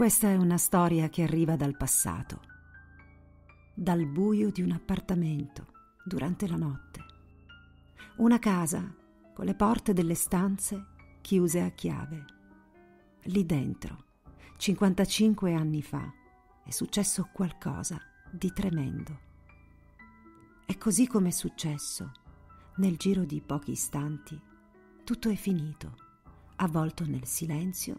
Questa è una storia che arriva dal passato, dal buio di un appartamento durante la notte. Una casa con le porte delle stanze chiuse a chiave. Lì dentro, 55 anni fa, è successo qualcosa di tremendo. E così come è successo, nel giro di pochi istanti, tutto è finito, avvolto nel silenzio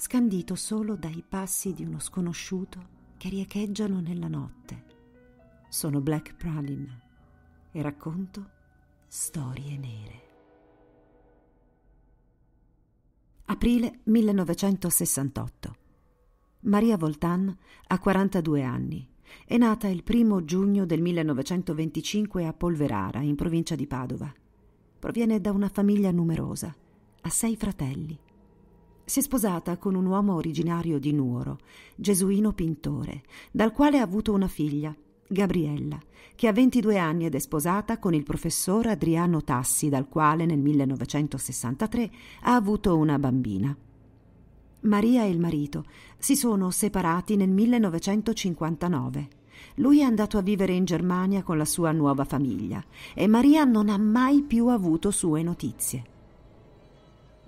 scandito solo dai passi di uno sconosciuto che riecheggiano nella notte. Sono Black Pralin e racconto storie nere. Aprile 1968. Maria Voltan ha 42 anni. È nata il primo giugno del 1925 a Polverara, in provincia di Padova. Proviene da una famiglia numerosa. Ha sei fratelli. Si è sposata con un uomo originario di Nuoro, gesuino pintore, dal quale ha avuto una figlia, Gabriella, che ha 22 anni ed è sposata con il professor Adriano Tassi, dal quale nel 1963 ha avuto una bambina. Maria e il marito si sono separati nel 1959. Lui è andato a vivere in Germania con la sua nuova famiglia e Maria non ha mai più avuto sue notizie.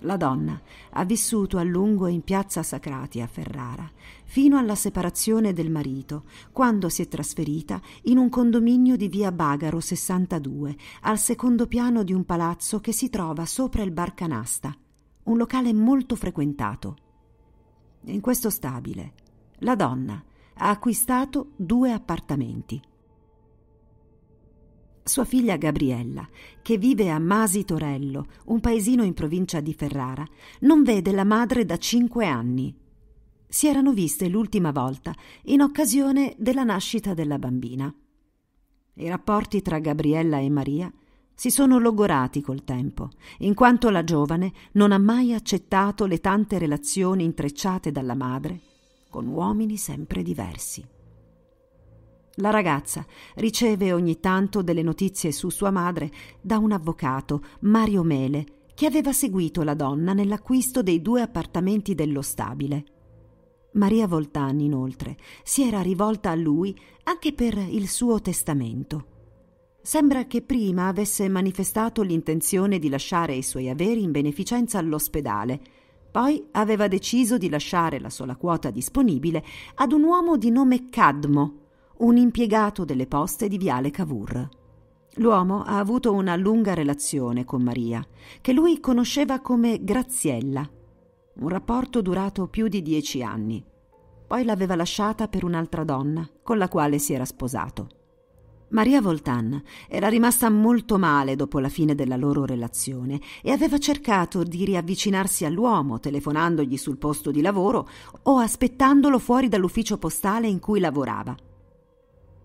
La donna ha vissuto a lungo in piazza Sacrati a Ferrara, fino alla separazione del marito, quando si è trasferita in un condominio di via Bagaro 62, al secondo piano di un palazzo che si trova sopra il Barcanasta, un locale molto frequentato. In questo stabile, la donna ha acquistato due appartamenti sua figlia Gabriella, che vive a Masi Torello, un paesino in provincia di Ferrara, non vede la madre da cinque anni. Si erano viste l'ultima volta in occasione della nascita della bambina. I rapporti tra Gabriella e Maria si sono logorati col tempo, in quanto la giovane non ha mai accettato le tante relazioni intrecciate dalla madre con uomini sempre diversi. La ragazza riceve ogni tanto delle notizie su sua madre da un avvocato, Mario Mele, che aveva seguito la donna nell'acquisto dei due appartamenti dello stabile. Maria Voltani, inoltre, si era rivolta a lui anche per il suo testamento. Sembra che prima avesse manifestato l'intenzione di lasciare i suoi averi in beneficenza all'ospedale, poi aveva deciso di lasciare la sola quota disponibile ad un uomo di nome Cadmo, un impiegato delle poste di Viale Cavour. L'uomo ha avuto una lunga relazione con Maria, che lui conosceva come Graziella, un rapporto durato più di dieci anni. Poi l'aveva lasciata per un'altra donna, con la quale si era sposato. Maria Voltan era rimasta molto male dopo la fine della loro relazione e aveva cercato di riavvicinarsi all'uomo telefonandogli sul posto di lavoro o aspettandolo fuori dall'ufficio postale in cui lavorava.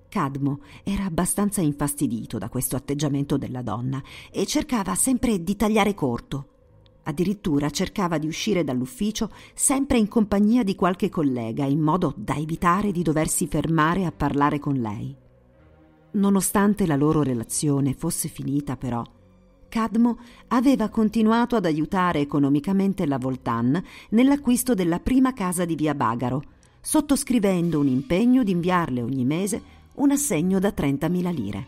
Cadmo era abbastanza infastidito da questo atteggiamento della donna e cercava sempre di tagliare corto. Addirittura cercava di uscire dall'ufficio sempre in compagnia di qualche collega, in modo da evitare di doversi fermare a parlare con lei. Nonostante la loro relazione fosse finita, però, Cadmo aveva continuato ad aiutare economicamente la Voltan nell'acquisto della prima casa di via Bagaro, sottoscrivendo un impegno di inviarle ogni mese un assegno da 30.000 lire.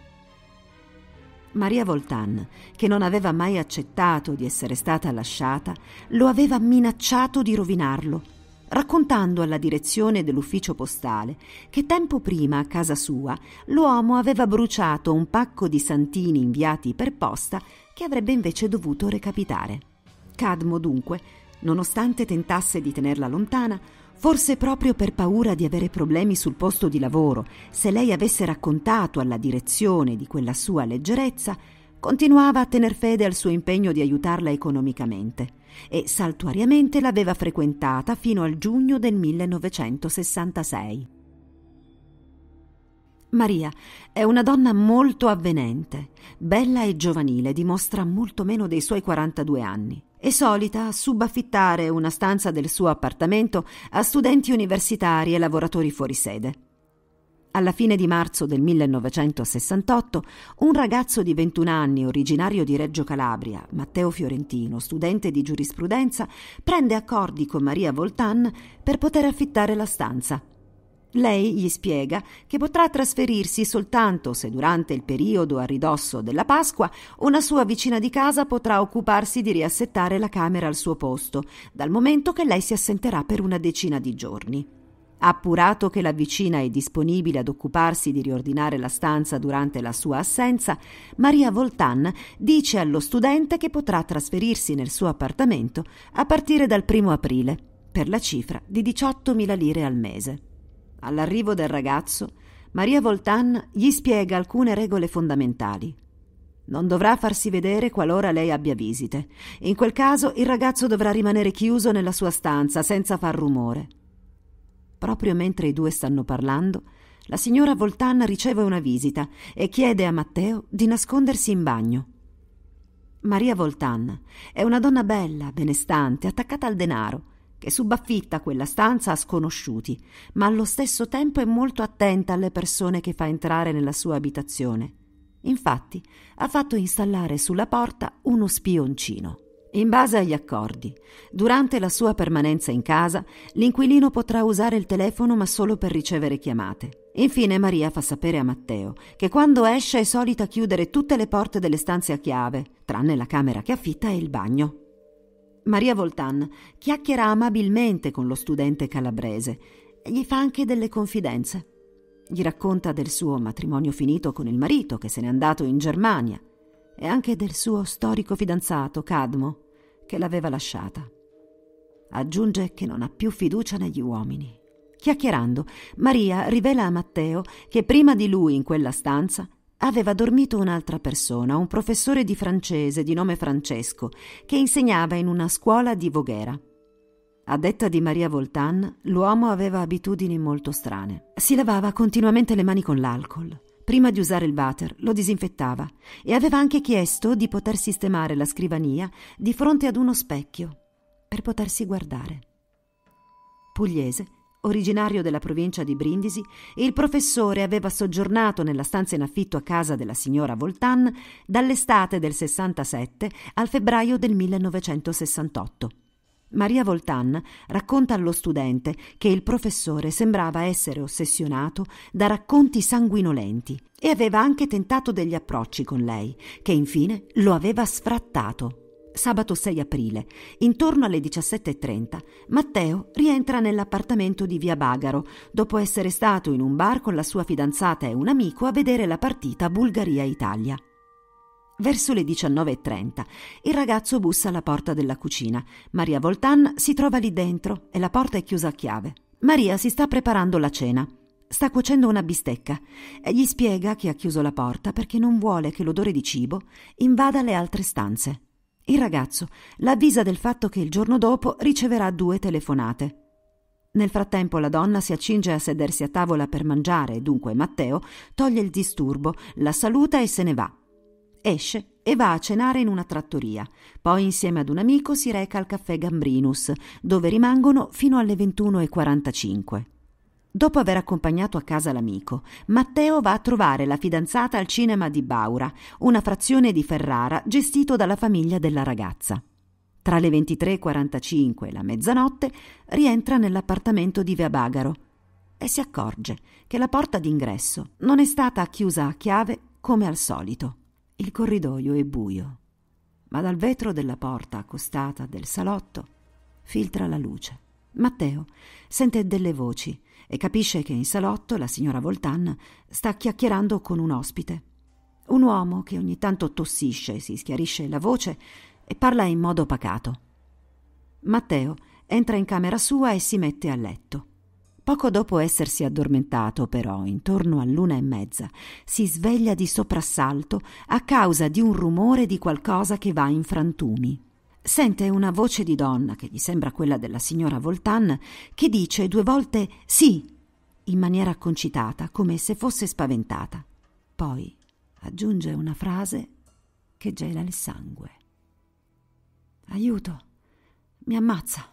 Maria Voltan, che non aveva mai accettato di essere stata lasciata, lo aveva minacciato di rovinarlo, raccontando alla direzione dell'ufficio postale che tempo prima a casa sua l'uomo aveva bruciato un pacco di santini inviati per posta che avrebbe invece dovuto recapitare. Cadmo dunque, nonostante tentasse di tenerla lontana, Forse proprio per paura di avere problemi sul posto di lavoro, se lei avesse raccontato alla direzione di quella sua leggerezza, continuava a tener fede al suo impegno di aiutarla economicamente e saltuariamente l'aveva frequentata fino al giugno del 1966. Maria è una donna molto avvenente, bella e giovanile, dimostra molto meno dei suoi 42 anni. È solita subaffittare una stanza del suo appartamento a studenti universitari e lavoratori fuori sede. Alla fine di marzo del 1968, un ragazzo di 21 anni, originario di Reggio Calabria, Matteo Fiorentino, studente di giurisprudenza, prende accordi con Maria Voltan per poter affittare la stanza. Lei gli spiega che potrà trasferirsi soltanto se durante il periodo a ridosso della Pasqua una sua vicina di casa potrà occuparsi di riassettare la camera al suo posto, dal momento che lei si assenterà per una decina di giorni. Appurato che la vicina è disponibile ad occuparsi di riordinare la stanza durante la sua assenza, Maria Voltan dice allo studente che potrà trasferirsi nel suo appartamento a partire dal primo aprile, per la cifra di 18.000 lire al mese. All'arrivo del ragazzo, Maria Voltan gli spiega alcune regole fondamentali. Non dovrà farsi vedere qualora lei abbia visite. In quel caso il ragazzo dovrà rimanere chiuso nella sua stanza senza far rumore. Proprio mentre i due stanno parlando, la signora Voltan riceve una visita e chiede a Matteo di nascondersi in bagno. Maria Voltan è una donna bella, benestante, attaccata al denaro che subaffitta quella stanza a sconosciuti, ma allo stesso tempo è molto attenta alle persone che fa entrare nella sua abitazione. Infatti, ha fatto installare sulla porta uno spioncino. In base agli accordi, durante la sua permanenza in casa, l'inquilino potrà usare il telefono ma solo per ricevere chiamate. Infine Maria fa sapere a Matteo che quando esce è solita chiudere tutte le porte delle stanze a chiave, tranne la camera che affitta e il bagno. Maria Voltan chiacchiera amabilmente con lo studente calabrese e gli fa anche delle confidenze. Gli racconta del suo matrimonio finito con il marito che se n'è andato in Germania e anche del suo storico fidanzato Cadmo che l'aveva lasciata. Aggiunge che non ha più fiducia negli uomini. Chiacchierando, Maria rivela a Matteo che prima di lui in quella stanza aveva dormito un'altra persona, un professore di francese di nome Francesco, che insegnava in una scuola di Voghera. A detta di Maria Voltan, l'uomo aveva abitudini molto strane. Si lavava continuamente le mani con l'alcol. Prima di usare il water lo disinfettava e aveva anche chiesto di poter sistemare la scrivania di fronte ad uno specchio per potersi guardare. Pugliese originario della provincia di Brindisi, il professore aveva soggiornato nella stanza in affitto a casa della signora Voltan dall'estate del 67 al febbraio del 1968. Maria Voltan racconta allo studente che il professore sembrava essere ossessionato da racconti sanguinolenti e aveva anche tentato degli approcci con lei, che infine lo aveva sfrattato. Sabato 6 aprile, intorno alle 17.30, Matteo rientra nell'appartamento di via Bagaro dopo essere stato in un bar con la sua fidanzata e un amico a vedere la partita Bulgaria-Italia. Verso le 19.30 il ragazzo bussa alla porta della cucina. Maria Voltan si trova lì dentro e la porta è chiusa a chiave. Maria si sta preparando la cena. Sta cuocendo una bistecca e gli spiega che ha chiuso la porta perché non vuole che l'odore di cibo invada le altre stanze il ragazzo l'avvisa del fatto che il giorno dopo riceverà due telefonate. Nel frattempo la donna si accinge a sedersi a tavola per mangiare, dunque Matteo toglie il disturbo, la saluta e se ne va. Esce e va a cenare in una trattoria. Poi insieme ad un amico si reca al caffè Gambrinus, dove rimangono fino alle 21.45. Dopo aver accompagnato a casa l'amico, Matteo va a trovare la fidanzata al cinema di Baura, una frazione di Ferrara gestito dalla famiglia della ragazza. Tra le 23.45 e la mezzanotte rientra nell'appartamento di Via Bagaro e si accorge che la porta d'ingresso non è stata chiusa a chiave come al solito. Il corridoio è buio, ma dal vetro della porta accostata del salotto filtra la luce. Matteo sente delle voci e capisce che in salotto la signora Voltan sta chiacchierando con un ospite. Un uomo che ogni tanto tossisce, si schiarisce la voce e parla in modo pacato. Matteo entra in camera sua e si mette a letto. Poco dopo essersi addormentato, però, intorno all'una e mezza, si sveglia di soprassalto a causa di un rumore di qualcosa che va in frantumi sente una voce di donna, che gli sembra quella della signora Voltan, che dice due volte sì, in maniera concitata, come se fosse spaventata. Poi aggiunge una frase che gela il sangue. Aiuto, mi ammazza.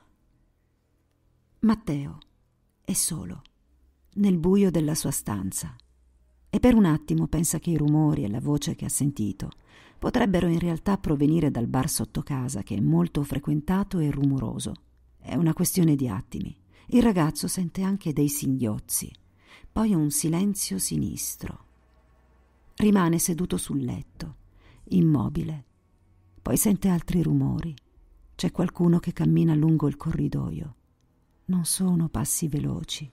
Matteo è solo, nel buio della sua stanza, e per un attimo pensa che i rumori e la voce che ha sentito potrebbero in realtà provenire dal bar sotto casa che è molto frequentato e rumoroso. È una questione di attimi. Il ragazzo sente anche dei singhiozzi, poi un silenzio sinistro. Rimane seduto sul letto, immobile. Poi sente altri rumori. C'è qualcuno che cammina lungo il corridoio. Non sono passi veloci.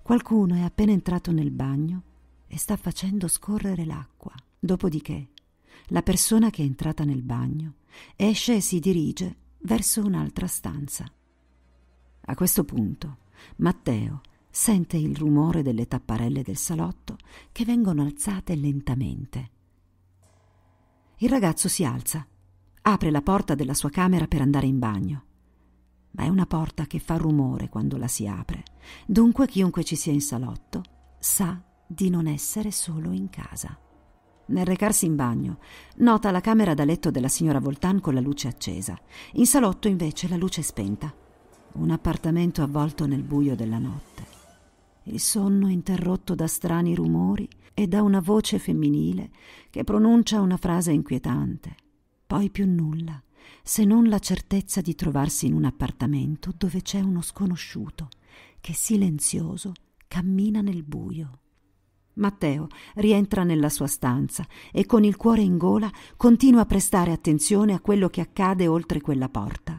Qualcuno è appena entrato nel bagno e sta facendo scorrere l'acqua. Dopodiché la persona che è entrata nel bagno esce e si dirige verso un'altra stanza. A questo punto Matteo sente il rumore delle tapparelle del salotto che vengono alzate lentamente. Il ragazzo si alza, apre la porta della sua camera per andare in bagno. Ma è una porta che fa rumore quando la si apre, dunque chiunque ci sia in salotto sa di non essere solo in casa nel recarsi in bagno, nota la camera da letto della signora Voltan con la luce accesa. In salotto invece la luce è spenta. Un appartamento avvolto nel buio della notte. Il sonno interrotto da strani rumori e da una voce femminile che pronuncia una frase inquietante. Poi più nulla, se non la certezza di trovarsi in un appartamento dove c'è uno sconosciuto che silenzioso cammina nel buio. Matteo rientra nella sua stanza e con il cuore in gola continua a prestare attenzione a quello che accade oltre quella porta.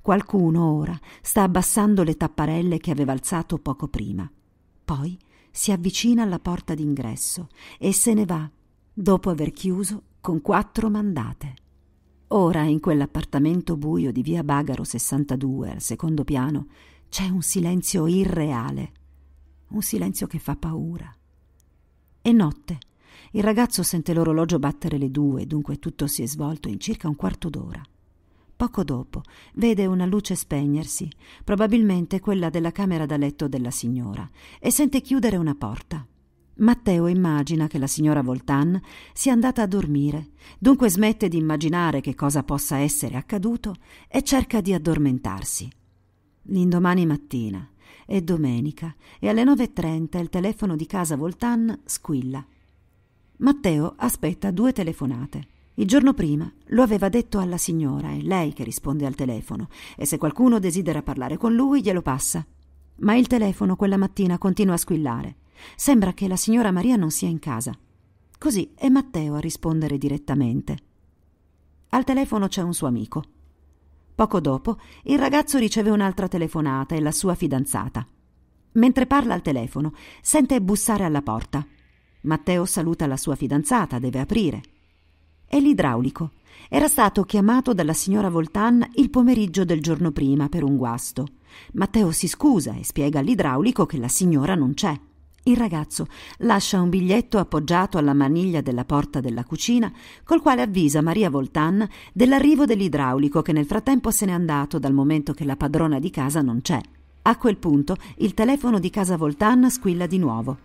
Qualcuno ora sta abbassando le tapparelle che aveva alzato poco prima. Poi si avvicina alla porta d'ingresso e se ne va, dopo aver chiuso con quattro mandate. Ora in quell'appartamento buio di via Bagaro 62 al secondo piano c'è un silenzio irreale, un silenzio che fa paura. È notte. Il ragazzo sente l'orologio battere le due, dunque tutto si è svolto in circa un quarto d'ora. Poco dopo vede una luce spegnersi, probabilmente quella della camera da letto della signora, e sente chiudere una porta. Matteo immagina che la signora Voltan sia andata a dormire, dunque smette di immaginare che cosa possa essere accaduto e cerca di addormentarsi. L'indomani mattina è domenica e alle 9.30 il telefono di casa Voltan squilla. Matteo aspetta due telefonate. Il giorno prima lo aveva detto alla signora, è lei che risponde al telefono, e se qualcuno desidera parlare con lui glielo passa. Ma il telefono quella mattina continua a squillare. Sembra che la signora Maria non sia in casa. Così è Matteo a rispondere direttamente. Al telefono c'è un suo amico. Poco dopo, il ragazzo riceve un'altra telefonata e la sua fidanzata. Mentre parla al telefono, sente bussare alla porta. Matteo saluta la sua fidanzata, deve aprire. È l'idraulico. Era stato chiamato dalla signora Voltan il pomeriggio del giorno prima per un guasto. Matteo si scusa e spiega all'idraulico che la signora non c'è. Il ragazzo lascia un biglietto appoggiato alla maniglia della porta della cucina, col quale avvisa Maria Voltan dell'arrivo dell'idraulico che nel frattempo se n'è andato dal momento che la padrona di casa non c'è. A quel punto il telefono di casa Voltan squilla di nuovo.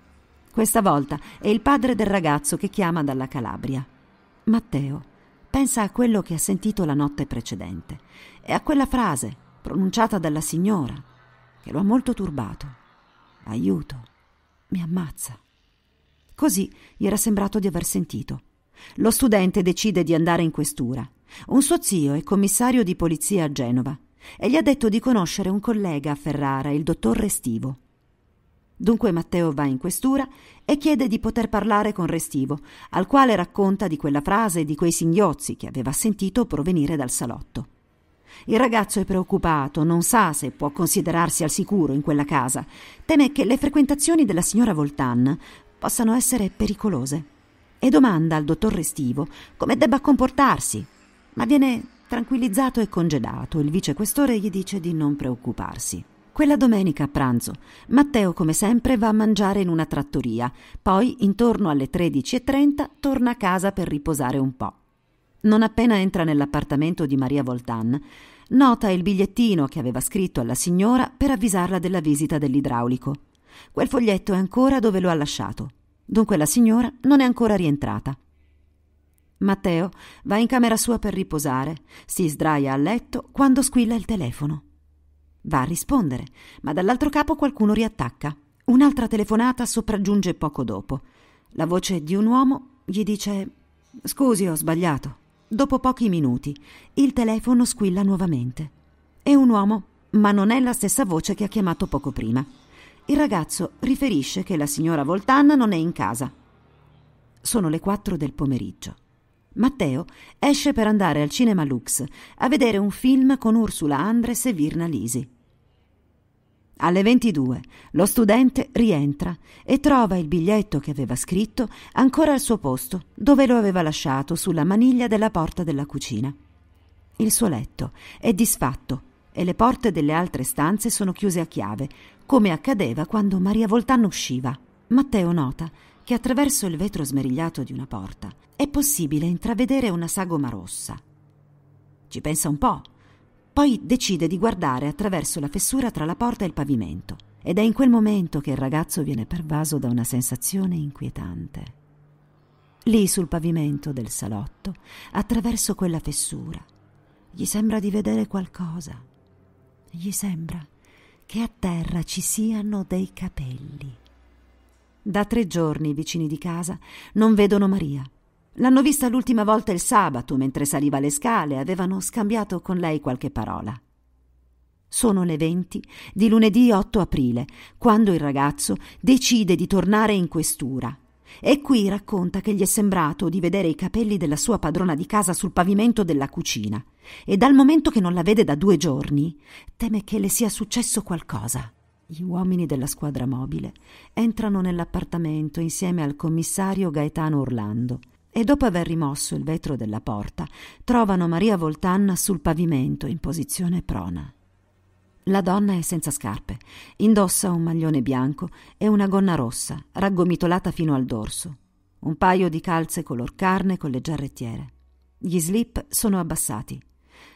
Questa volta è il padre del ragazzo che chiama dalla Calabria. Matteo pensa a quello che ha sentito la notte precedente e a quella frase pronunciata dalla signora che lo ha molto turbato. Aiuto. Mi ammazza. Così gli era sembrato di aver sentito. Lo studente decide di andare in questura. Un suo zio è commissario di polizia a Genova e gli ha detto di conoscere un collega a Ferrara, il dottor Restivo. Dunque Matteo va in questura e chiede di poter parlare con Restivo, al quale racconta di quella frase e di quei singhiozzi che aveva sentito provenire dal salotto. Il ragazzo è preoccupato, non sa se può considerarsi al sicuro in quella casa. Teme che le frequentazioni della signora Voltan possano essere pericolose. E domanda al dottor Restivo come debba comportarsi. Ma viene tranquillizzato e congedato. Il vicequestore gli dice di non preoccuparsi. Quella domenica a pranzo, Matteo come sempre va a mangiare in una trattoria, poi intorno alle 13.30 torna a casa per riposare un po'. Non appena entra nell'appartamento di Maria Voltan, nota il bigliettino che aveva scritto alla signora per avvisarla della visita dell'idraulico. Quel foglietto è ancora dove lo ha lasciato. Dunque la signora non è ancora rientrata. Matteo va in camera sua per riposare, si sdraia a letto quando squilla il telefono. Va a rispondere, ma dall'altro capo qualcuno riattacca. Un'altra telefonata sopraggiunge poco dopo. La voce di un uomo gli dice Scusi, ho sbagliato. Dopo pochi minuti il telefono squilla nuovamente. È un uomo, ma non è la stessa voce che ha chiamato poco prima. Il ragazzo riferisce che la signora Voltana non è in casa. Sono le quattro del pomeriggio. Matteo esce per andare al Cinema Lux a vedere un film con Ursula Andres e Virna Lisi. Alle 22 lo studente rientra e trova il biglietto che aveva scritto ancora al suo posto, dove lo aveva lasciato sulla maniglia della porta della cucina. Il suo letto è disfatto e le porte delle altre stanze sono chiuse a chiave, come accadeva quando Maria Voltano usciva. Matteo nota che attraverso il vetro smerigliato di una porta è possibile intravedere una sagoma rossa. Ci pensa un po' Poi decide di guardare attraverso la fessura tra la porta e il pavimento ed è in quel momento che il ragazzo viene pervaso da una sensazione inquietante. Lì sul pavimento del salotto, attraverso quella fessura, gli sembra di vedere qualcosa. Gli sembra che a terra ci siano dei capelli. Da tre giorni i vicini di casa non vedono Maria L'hanno vista l'ultima volta il sabato, mentre saliva le scale, e avevano scambiato con lei qualche parola. Sono le 20 di lunedì 8 aprile, quando il ragazzo decide di tornare in questura. E qui racconta che gli è sembrato di vedere i capelli della sua padrona di casa sul pavimento della cucina e dal momento che non la vede da due giorni teme che le sia successo qualcosa. Gli uomini della squadra mobile entrano nell'appartamento insieme al commissario Gaetano Orlando e dopo aver rimosso il vetro della porta, trovano Maria Voltanna sul pavimento in posizione prona. La donna è senza scarpe, indossa un maglione bianco e una gonna rossa, raggomitolata fino al dorso, un paio di calze color carne con le giarrettiere. Gli slip sono abbassati.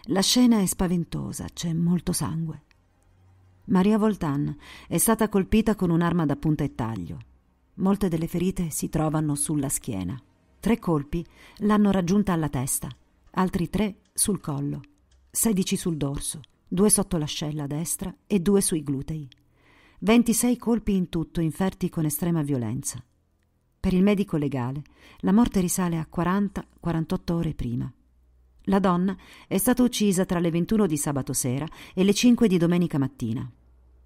La scena è spaventosa, c'è molto sangue. Maria Voltan è stata colpita con un'arma da punta e taglio. Molte delle ferite si trovano sulla schiena. Tre colpi l'hanno raggiunta alla testa, altri tre sul collo, sedici sul dorso, due sotto l'ascella destra e due sui glutei. Ventisei colpi in tutto inferti con estrema violenza. Per il medico legale, la morte risale a 40-48 ore prima. La donna è stata uccisa tra le 21 di sabato sera e le 5 di domenica mattina.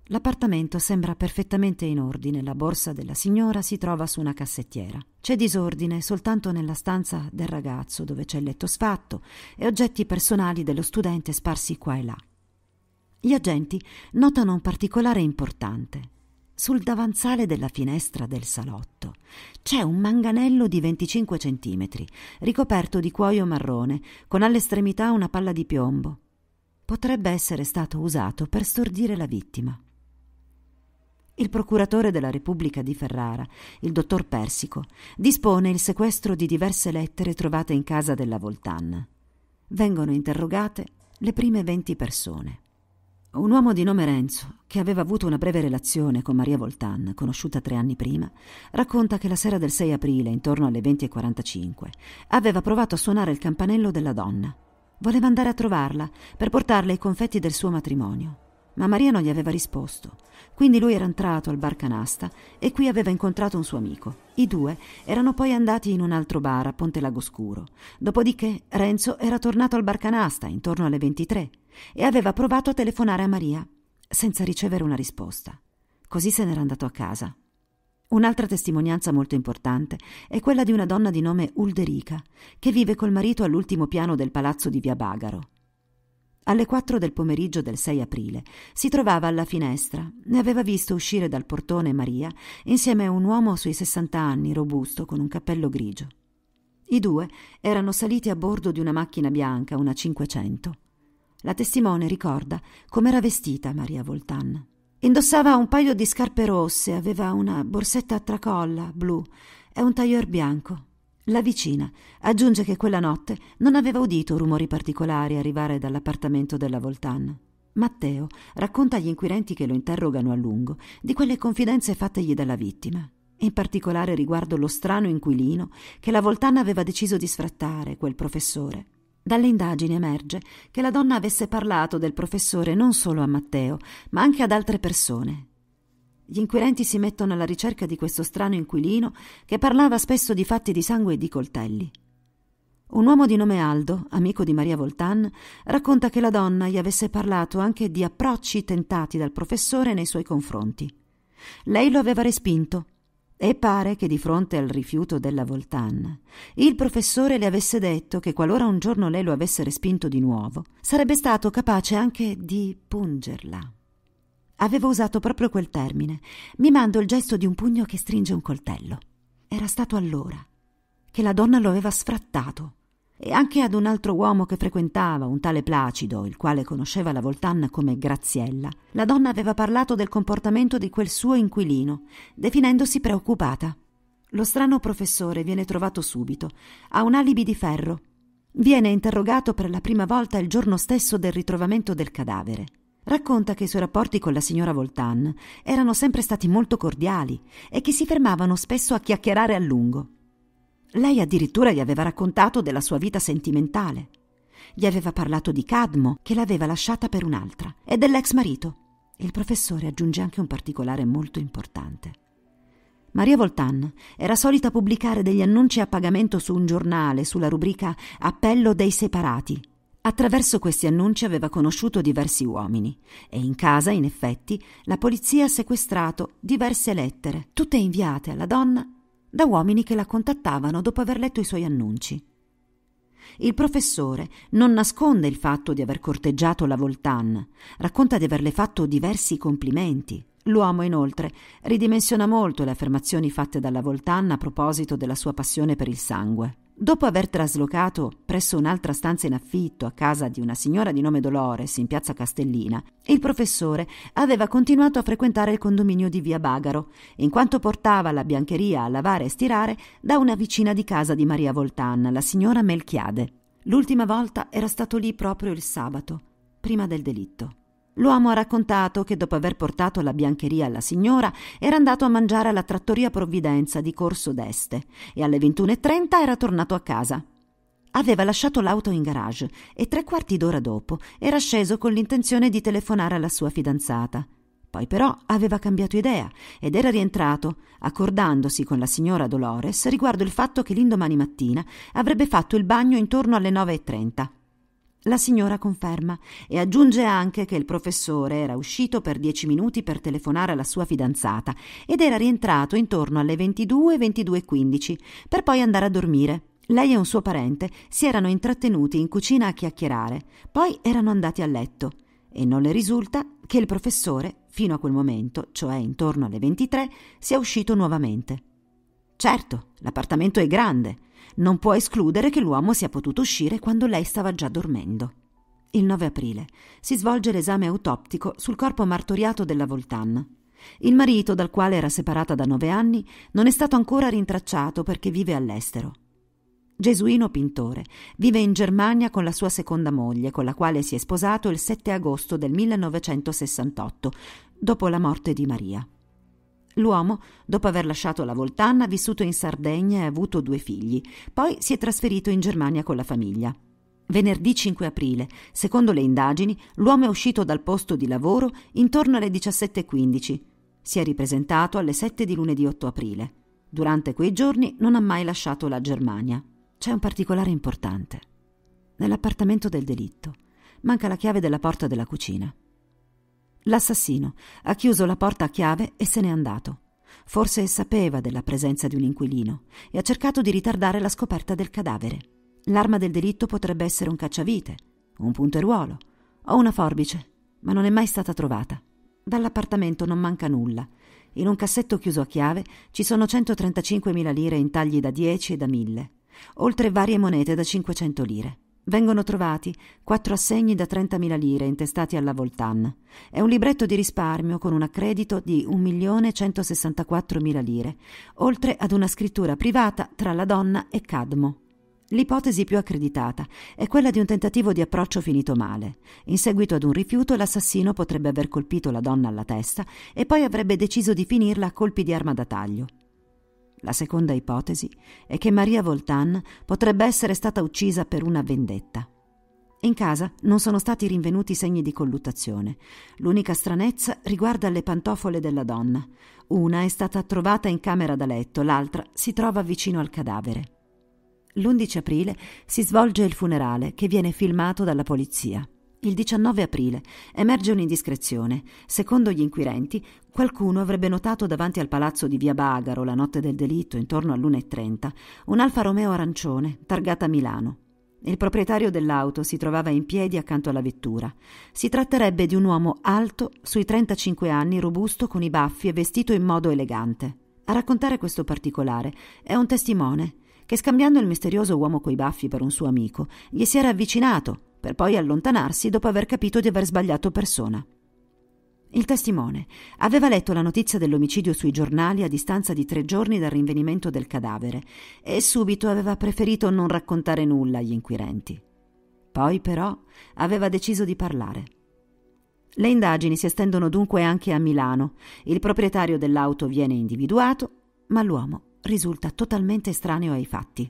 L'appartamento sembra perfettamente in ordine, la borsa della signora si trova su una cassettiera. C'è disordine soltanto nella stanza del ragazzo, dove c'è il letto sfatto e oggetti personali dello studente sparsi qua e là. Gli agenti notano un particolare importante. Sul davanzale della finestra del salotto c'è un manganello di 25 centimetri, ricoperto di cuoio marrone, con all'estremità una palla di piombo. Potrebbe essere stato usato per stordire la vittima. Il procuratore della Repubblica di Ferrara, il dottor Persico, dispone il sequestro di diverse lettere trovate in casa della Voltan. Vengono interrogate le prime venti persone. Un uomo di nome Renzo, che aveva avuto una breve relazione con Maria Voltan, conosciuta tre anni prima, racconta che la sera del 6 aprile, intorno alle 20.45, aveva provato a suonare il campanello della donna. Voleva andare a trovarla per portarle i confetti del suo matrimonio ma Maria non gli aveva risposto. Quindi lui era entrato al bar Canasta e qui aveva incontrato un suo amico. I due erano poi andati in un altro bar a Ponte Lagoscuro. Dopodiché Renzo era tornato al bar Canasta intorno alle 23 e aveva provato a telefonare a Maria senza ricevere una risposta. Così se n'era andato a casa. Un'altra testimonianza molto importante è quella di una donna di nome Ulderica, che vive col marito all'ultimo piano del palazzo di Via Bagaro. Alle quattro del pomeriggio del 6 aprile si trovava alla finestra e aveva visto uscire dal portone Maria insieme a un uomo sui 60 anni, robusto, con un cappello grigio. I due erano saliti a bordo di una macchina bianca, una 500. La testimone ricorda com'era vestita Maria Voltan. Indossava un paio di scarpe rosse, aveva una borsetta a tracolla blu e un tailleur bianco. La vicina aggiunge che quella notte non aveva udito rumori particolari arrivare dall'appartamento della Voltan. Matteo racconta agli inquirenti che lo interrogano a lungo di quelle confidenze fattegli dalla vittima, in particolare riguardo lo strano inquilino che la Voltan aveva deciso di sfrattare, quel professore. Dalle indagini emerge che la donna avesse parlato del professore non solo a Matteo, ma anche ad altre persone, gli inquirenti si mettono alla ricerca di questo strano inquilino che parlava spesso di fatti di sangue e di coltelli. Un uomo di nome Aldo, amico di Maria Voltan, racconta che la donna gli avesse parlato anche di approcci tentati dal professore nei suoi confronti. Lei lo aveva respinto e pare che di fronte al rifiuto della Voltan, il professore le avesse detto che qualora un giorno lei lo avesse respinto di nuovo, sarebbe stato capace anche di pungerla. Avevo usato proprio quel termine, mimando il gesto di un pugno che stringe un coltello. Era stato allora che la donna lo aveva sfrattato e anche ad un altro uomo che frequentava, un tale Placido, il quale conosceva la Voltanna come Graziella, la donna aveva parlato del comportamento di quel suo inquilino, definendosi preoccupata. Lo strano professore viene trovato subito, ha un alibi di ferro. Viene interrogato per la prima volta il giorno stesso del ritrovamento del cadavere. Racconta che i suoi rapporti con la signora Voltan erano sempre stati molto cordiali e che si fermavano spesso a chiacchierare a lungo. Lei addirittura gli aveva raccontato della sua vita sentimentale. Gli aveva parlato di Cadmo, che l'aveva lasciata per un'altra, e dell'ex marito. Il professore aggiunge anche un particolare molto importante. Maria Voltan era solita pubblicare degli annunci a pagamento su un giornale sulla rubrica Appello dei separati Attraverso questi annunci aveva conosciuto diversi uomini e in casa, in effetti, la polizia ha sequestrato diverse lettere, tutte inviate alla donna da uomini che la contattavano dopo aver letto i suoi annunci. Il professore non nasconde il fatto di aver corteggiato la Voltan, racconta di averle fatto diversi complimenti. L'uomo, inoltre, ridimensiona molto le affermazioni fatte dalla Voltan a proposito della sua passione per il sangue. Dopo aver traslocato presso un'altra stanza in affitto a casa di una signora di nome Dolores in piazza Castellina, il professore aveva continuato a frequentare il condominio di via Bagaro, in quanto portava la biancheria a lavare e stirare da una vicina di casa di Maria Voltan, la signora Melchiade. L'ultima volta era stato lì proprio il sabato, prima del delitto. L'uomo ha raccontato che dopo aver portato la biancheria alla signora era andato a mangiare alla trattoria Provvidenza di Corso d'Este e alle 21.30 era tornato a casa. Aveva lasciato l'auto in garage e tre quarti d'ora dopo era sceso con l'intenzione di telefonare alla sua fidanzata. Poi però aveva cambiato idea ed era rientrato, accordandosi con la signora Dolores riguardo il fatto che l'indomani mattina avrebbe fatto il bagno intorno alle 9.30. La signora conferma e aggiunge anche che il professore era uscito per dieci minuti per telefonare alla sua fidanzata ed era rientrato intorno alle 22-22.15 per poi andare a dormire. Lei e un suo parente si erano intrattenuti in cucina a chiacchierare, poi erano andati a letto e non le risulta che il professore, fino a quel momento, cioè intorno alle 23, sia uscito nuovamente. Certo, l'appartamento è grande, non può escludere che l'uomo sia potuto uscire quando lei stava già dormendo. Il 9 aprile si svolge l'esame autoptico sul corpo martoriato della Voltan. Il marito, dal quale era separata da nove anni, non è stato ancora rintracciato perché vive all'estero. Gesuino Pintore vive in Germania con la sua seconda moglie, con la quale si è sposato il 7 agosto del 1968, dopo la morte di Maria. L'uomo, dopo aver lasciato la Voltanna, ha vissuto in Sardegna e avuto due figli. Poi si è trasferito in Germania con la famiglia. Venerdì 5 aprile, secondo le indagini, l'uomo è uscito dal posto di lavoro intorno alle 17.15. Si è ripresentato alle 7 di lunedì 8 aprile. Durante quei giorni non ha mai lasciato la Germania. C'è un particolare importante. Nell'appartamento del delitto manca la chiave della porta della cucina. L'assassino ha chiuso la porta a chiave e se n'è andato. Forse sapeva della presenza di un inquilino e ha cercato di ritardare la scoperta del cadavere. L'arma del delitto potrebbe essere un cacciavite, un punteruolo o una forbice, ma non è mai stata trovata. Dall'appartamento non manca nulla. In un cassetto chiuso a chiave ci sono 135.000 lire in tagli da 10 e da 1000, oltre varie monete da 500 lire. Vengono trovati quattro assegni da 30.000 lire intestati alla Voltan. È un libretto di risparmio con un accredito di 1.164.000 lire, oltre ad una scrittura privata tra la donna e Cadmo. L'ipotesi più accreditata è quella di un tentativo di approccio finito male. In seguito ad un rifiuto, l'assassino potrebbe aver colpito la donna alla testa e poi avrebbe deciso di finirla a colpi di arma da taglio. La seconda ipotesi è che Maria Voltan potrebbe essere stata uccisa per una vendetta. In casa non sono stati rinvenuti segni di colluttazione. L'unica stranezza riguarda le pantofole della donna. Una è stata trovata in camera da letto, l'altra si trova vicino al cadavere. L'11 aprile si svolge il funerale che viene filmato dalla polizia. Il 19 aprile emerge un'indiscrezione. Secondo gli inquirenti, qualcuno avrebbe notato davanti al palazzo di via Bagaro la notte del delitto, intorno all'1.30, un Alfa Romeo arancione, targata Milano. Il proprietario dell'auto si trovava in piedi accanto alla vettura. Si tratterebbe di un uomo alto, sui 35 anni, robusto, con i baffi e vestito in modo elegante. A raccontare questo particolare è un testimone, che scambiando il misterioso uomo coi baffi per un suo amico, gli si era avvicinato, per poi allontanarsi dopo aver capito di aver sbagliato persona. Il testimone aveva letto la notizia dell'omicidio sui giornali a distanza di tre giorni dal rinvenimento del cadavere e subito aveva preferito non raccontare nulla agli inquirenti. Poi però aveva deciso di parlare. Le indagini si estendono dunque anche a Milano. Il proprietario dell'auto viene individuato, ma l'uomo risulta totalmente estraneo ai fatti.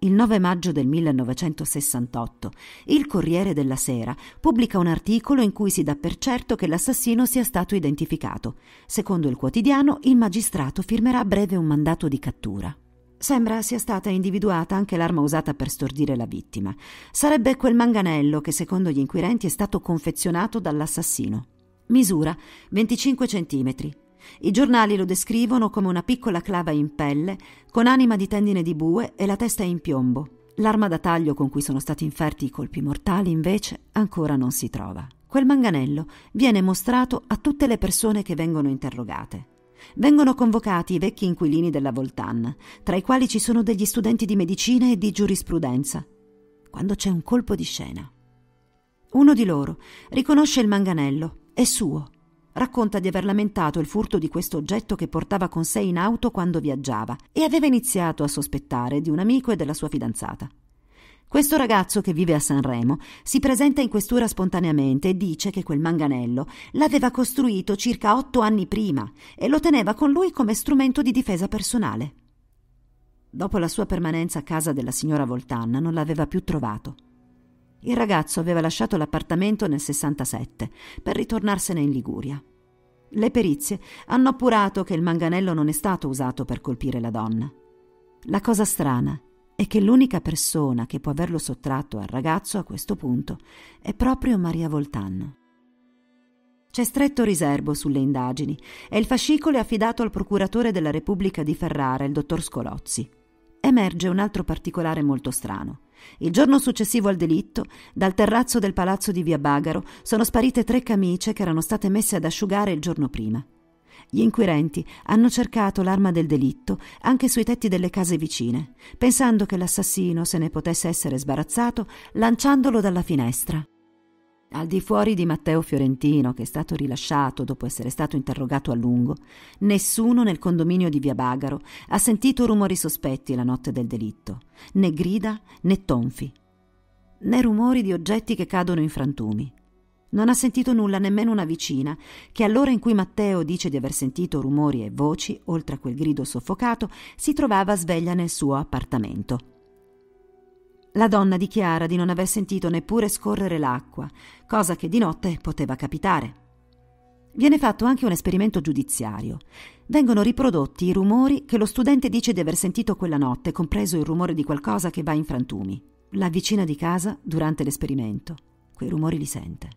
Il 9 maggio del 1968 il Corriere della Sera pubblica un articolo in cui si dà per certo che l'assassino sia stato identificato. Secondo il quotidiano, il magistrato firmerà a breve un mandato di cattura. Sembra sia stata individuata anche l'arma usata per stordire la vittima. Sarebbe quel manganello che secondo gli inquirenti è stato confezionato dall'assassino. Misura 25 cm, i giornali lo descrivono come una piccola clava in pelle, con anima di tendine di bue e la testa in piombo. L'arma da taglio con cui sono stati inferti i colpi mortali, invece, ancora non si trova. Quel manganello viene mostrato a tutte le persone che vengono interrogate. Vengono convocati i vecchi inquilini della Voltan, tra i quali ci sono degli studenti di medicina e di giurisprudenza. Quando c'è un colpo di scena. Uno di loro riconosce il manganello, è suo. Racconta di aver lamentato il furto di questo oggetto che portava con sé in auto quando viaggiava e aveva iniziato a sospettare di un amico e della sua fidanzata. Questo ragazzo che vive a Sanremo si presenta in questura spontaneamente e dice che quel manganello l'aveva costruito circa otto anni prima e lo teneva con lui come strumento di difesa personale. Dopo la sua permanenza a casa della signora Voltanna non l'aveva più trovato. Il ragazzo aveva lasciato l'appartamento nel 67 per ritornarsene in Liguria. Le perizie hanno appurato che il manganello non è stato usato per colpire la donna. La cosa strana è che l'unica persona che può averlo sottratto al ragazzo a questo punto è proprio Maria Voltan. C'è stretto riservo sulle indagini e il fascicolo è affidato al procuratore della Repubblica di Ferrara, il dottor Scolozzi. Emerge un altro particolare molto strano. Il giorno successivo al delitto, dal terrazzo del palazzo di Via Bagaro sono sparite tre camicie che erano state messe ad asciugare il giorno prima. Gli inquirenti hanno cercato l'arma del delitto anche sui tetti delle case vicine, pensando che l'assassino se ne potesse essere sbarazzato lanciandolo dalla finestra. Al di fuori di Matteo Fiorentino, che è stato rilasciato dopo essere stato interrogato a lungo, nessuno nel condominio di Via Bagaro ha sentito rumori sospetti la notte del delitto, né grida né tonfi, né rumori di oggetti che cadono in frantumi. Non ha sentito nulla nemmeno una vicina, che all'ora in cui Matteo dice di aver sentito rumori e voci, oltre a quel grido soffocato, si trovava sveglia nel suo appartamento. La donna dichiara di non aver sentito neppure scorrere l'acqua, cosa che di notte poteva capitare. Viene fatto anche un esperimento giudiziario. Vengono riprodotti i rumori che lo studente dice di aver sentito quella notte, compreso il rumore di qualcosa che va in frantumi. La vicina di casa, durante l'esperimento, quei rumori li sente.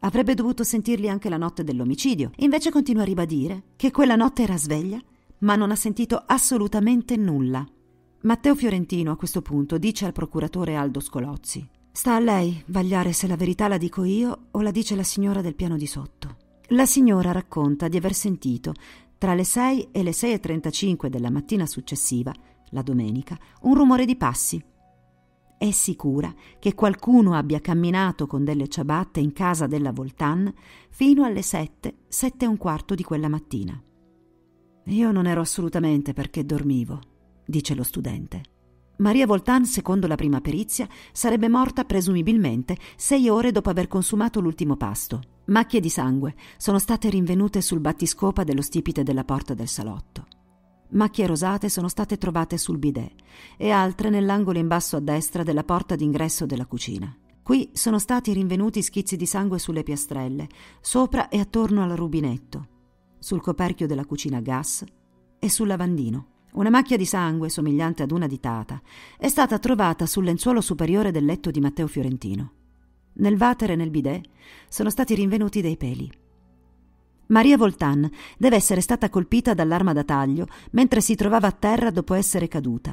Avrebbe dovuto sentirli anche la notte dell'omicidio, invece continua a ribadire che quella notte era sveglia, ma non ha sentito assolutamente nulla. Matteo Fiorentino a questo punto dice al procuratore Aldo Scolozzi: Sta a lei vagliare se la verità la dico io o la dice la signora del piano di sotto. La signora racconta di aver sentito tra le 6 e le 6.35 della mattina successiva, la domenica, un rumore di passi. È sicura che qualcuno abbia camminato con delle ciabatte in casa della Voltan fino alle 7, 7 e un quarto di quella mattina. Io non ero assolutamente perché dormivo, dice lo studente. Maria Voltan, secondo la prima perizia, sarebbe morta presumibilmente sei ore dopo aver consumato l'ultimo pasto. Macchie di sangue sono state rinvenute sul battiscopa dello stipite della porta del salotto. Macchie rosate sono state trovate sul bidet e altre nell'angolo in basso a destra della porta d'ingresso della cucina. Qui sono stati rinvenuti schizzi di sangue sulle piastrelle, sopra e attorno al rubinetto, sul coperchio della cucina a gas e sul lavandino. Una macchia di sangue, somigliante ad una ditata, è stata trovata sul lenzuolo superiore del letto di Matteo Fiorentino. Nel vater e nel bidet sono stati rinvenuti dei peli. Maria Voltan deve essere stata colpita dall'arma da taglio mentre si trovava a terra dopo essere caduta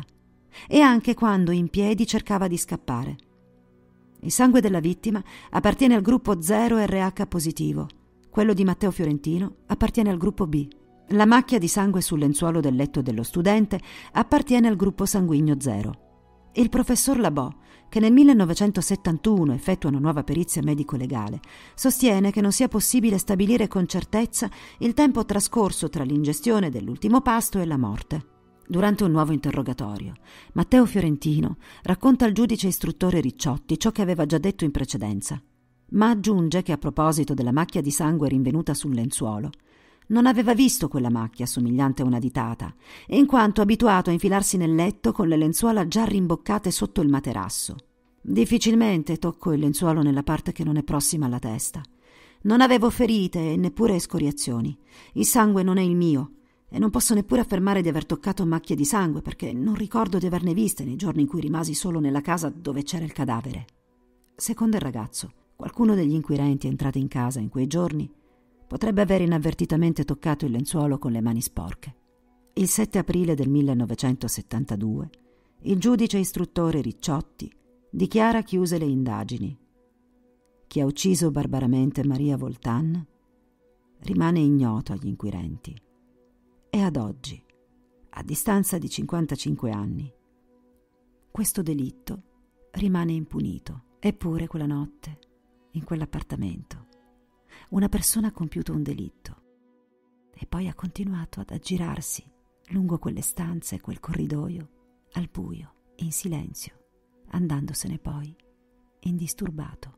e anche quando in piedi cercava di scappare. Il sangue della vittima appartiene al gruppo 0 RH positivo, quello di Matteo Fiorentino appartiene al gruppo B. La macchia di sangue sul lenzuolo del letto dello studente appartiene al gruppo sanguigno zero. Il professor Labò, che nel 1971 effettua una nuova perizia medico-legale, sostiene che non sia possibile stabilire con certezza il tempo trascorso tra l'ingestione dell'ultimo pasto e la morte. Durante un nuovo interrogatorio, Matteo Fiorentino racconta al giudice istruttore Ricciotti ciò che aveva già detto in precedenza, ma aggiunge che a proposito della macchia di sangue rinvenuta sul lenzuolo, non aveva visto quella macchia somigliante a una ditata, in quanto abituato a infilarsi nel letto con le lenzuola già rimboccate sotto il materasso. Difficilmente tocco il lenzuolo nella parte che non è prossima alla testa. Non avevo ferite e neppure escoriazioni. Il sangue non è il mio e non posso neppure affermare di aver toccato macchie di sangue perché non ricordo di averne viste nei giorni in cui rimasi solo nella casa dove c'era il cadavere. Secondo il ragazzo, qualcuno degli inquirenti entrati in casa in quei giorni potrebbe aver inavvertitamente toccato il lenzuolo con le mani sporche. Il 7 aprile del 1972 il giudice istruttore Ricciotti dichiara chiuse le indagini. Chi ha ucciso barbaramente Maria Voltan rimane ignoto agli inquirenti. E ad oggi, a distanza di 55 anni, questo delitto rimane impunito. Eppure quella notte, in quell'appartamento, una persona ha compiuto un delitto. E poi ha continuato ad aggirarsi lungo quelle stanze e quel corridoio, al buio in silenzio, andandosene poi indisturbato.